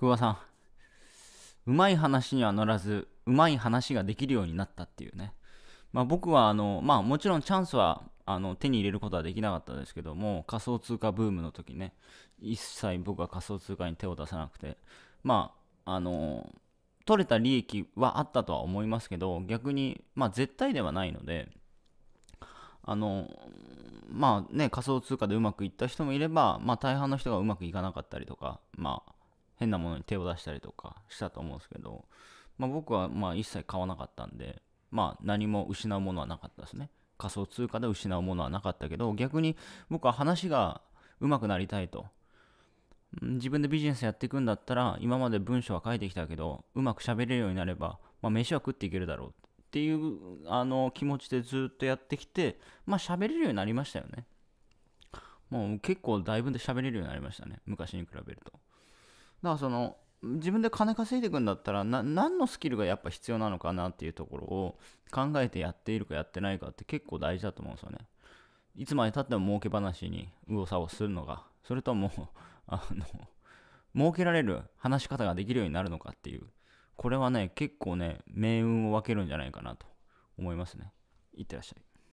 久保さん、うまい話には乗らず、うまい話ができるようになったっていうね。まあ、僕はあの、まあ、もちろんチャンスはあの手に入れることはできなかったですけども仮想通貨ブームの時ね一切僕は仮想通貨に手を出さなくてまああの取れた利益はあったとは思いますけど逆に、まあ、絶対ではないのであのまあね仮想通貨でうまくいった人もいれば、まあ、大半の人がうまくいかなかったりとかまあ変なものに手を出したりとかしたと思うんですけど、まあ、僕はまあ一切買わなかったんで、まあ、何も失うものはなかったですね。仮想通貨で失うものはなかったけど、逆に僕は話が上手くなりたいと。自分でビジネスやっていくんだったら、今まで文章は書いてきたけど、うまく喋れるようになれば、まあ、飯は食っていけるだろうっていうあの気持ちでずっとやってきて、まあ喋れるようになりましたよね。もう結構だいぶで喋れるようになりましたね。昔に比べると。だからその自分で金稼いでいくんだったら何のスキルがやっぱ必要なのかなっていうところを考えてやっているかやってないかって結構大事だと思うんですよね。いつまでたっても儲け話に右往左往するのかそれとも あの儲けられる話し方ができるようになるのかっていうこれはね結構ね命運を分けるんじゃないかなと思いますね。いってらっしゃい。